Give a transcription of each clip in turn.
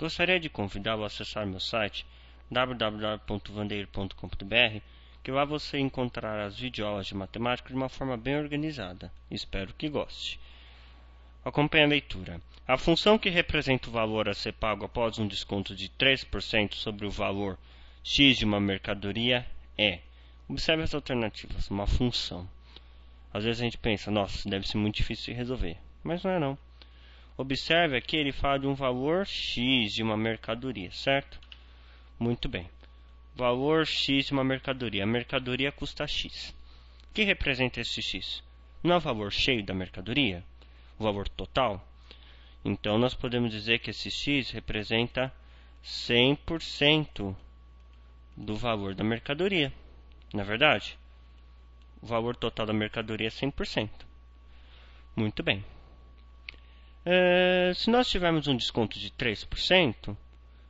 Gostaria de convidá-lo a acessar meu site www.vandeiro.com.br, que lá você encontrará as videoaulas de matemática de uma forma bem organizada. Espero que goste. Acompanhe a leitura. A função que representa o valor a ser pago após um desconto de 3% sobre o valor x de uma mercadoria é. Observe as alternativas. Uma função. Às vezes a gente pensa, nossa, deve ser muito difícil de resolver. Mas não é não. Observe aqui, ele fala de um valor X de uma mercadoria, certo? Muito bem. Valor X de uma mercadoria. A mercadoria custa X. O que representa esse X? Não é o valor cheio da mercadoria? O valor total? Então, nós podemos dizer que esse X representa 100% do valor da mercadoria. Na é verdade, o valor total da mercadoria é 100%. Muito bem. É, se nós tivermos um desconto de 3%,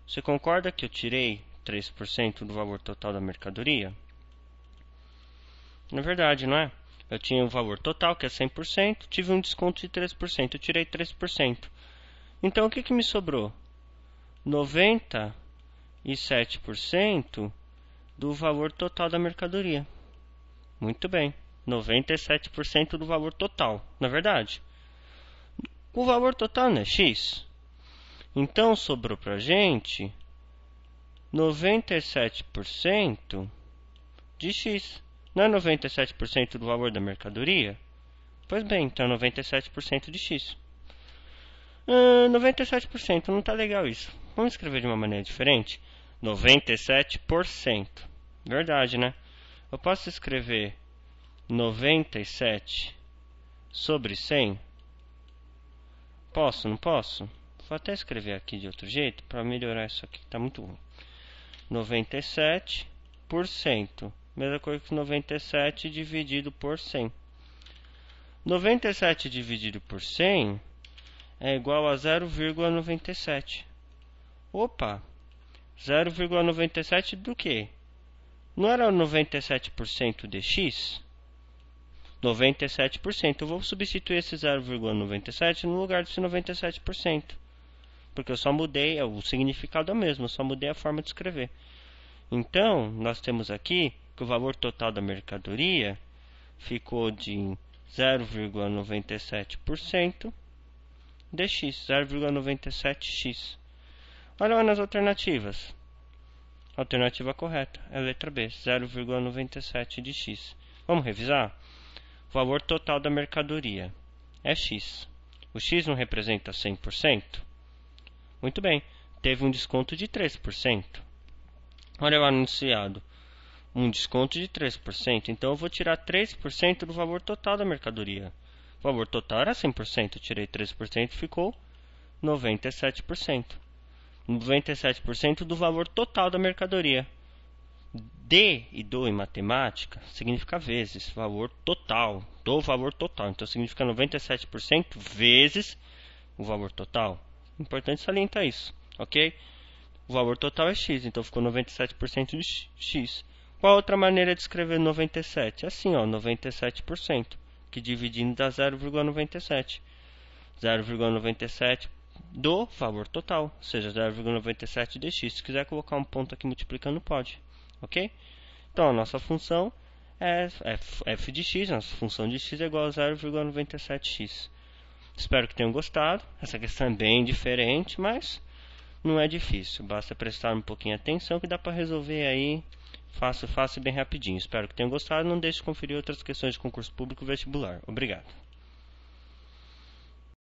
você concorda que eu tirei 3% do valor total da mercadoria? Na é verdade, não é? Eu tinha o um valor total, que é 100%, tive um desconto de 3%, eu tirei 3%. Então, o que, que me sobrou? 97% do valor total da mercadoria. Muito bem, 97% do valor total, na é verdade o valor total não é x. Então sobrou para gente 97% de x. Não é 97% do valor da mercadoria? Pois bem, então 97% de x. Uh, ah, 97% não está legal isso. Vamos escrever de uma maneira diferente? 97%. Verdade, né? Eu posso escrever 97 sobre 100 Posso, não posso? Vou até escrever aqui de outro jeito para melhorar isso aqui, está muito ruim. 97%. Mesma coisa que 97 dividido por 100. 97 dividido por 100 é igual a 0,97. Opa! 0,97 do quê? Não era 97% de x? 97%. Eu vou substituir esse 0,97 no lugar desse 97%. Porque eu só mudei, é, o significado é o mesmo, eu só mudei a forma de escrever. Então, nós temos aqui que o valor total da mercadoria ficou de 0,97% dx, 0,97x. Olha lá nas alternativas. Alternativa correta é a letra B, 0,97 de x. Vamos revisar? valor total da mercadoria é X. O X não representa 100%? Muito bem, teve um desconto de 3%. Olha o anunciado. Um desconto de 3%. Então eu vou tirar 3% do valor total da mercadoria. O valor total era 100%. Eu tirei 3%, ficou 97%. 97% do valor total da mercadoria. D e do em matemática significa vezes, valor total, do valor total. Então significa 97% vezes o valor total. Importante salientar isso, ok? O valor total é x, então ficou 97% de x. Qual outra maneira de escrever 97? Assim, ó, 97%, que dividindo dá 0,97. 0,97 do valor total, ou seja, 0,97 dx. Se quiser colocar um ponto aqui multiplicando, pode ok? Então, a nossa função é f, é é de x, nossa função de x é igual a 0,97x. Espero que tenham gostado. Essa questão é bem diferente, mas não é difícil. Basta prestar um pouquinho atenção que dá para resolver aí fácil, fácil e bem rapidinho. Espero que tenham gostado. Não deixe de conferir outras questões de concurso público vestibular. Obrigado.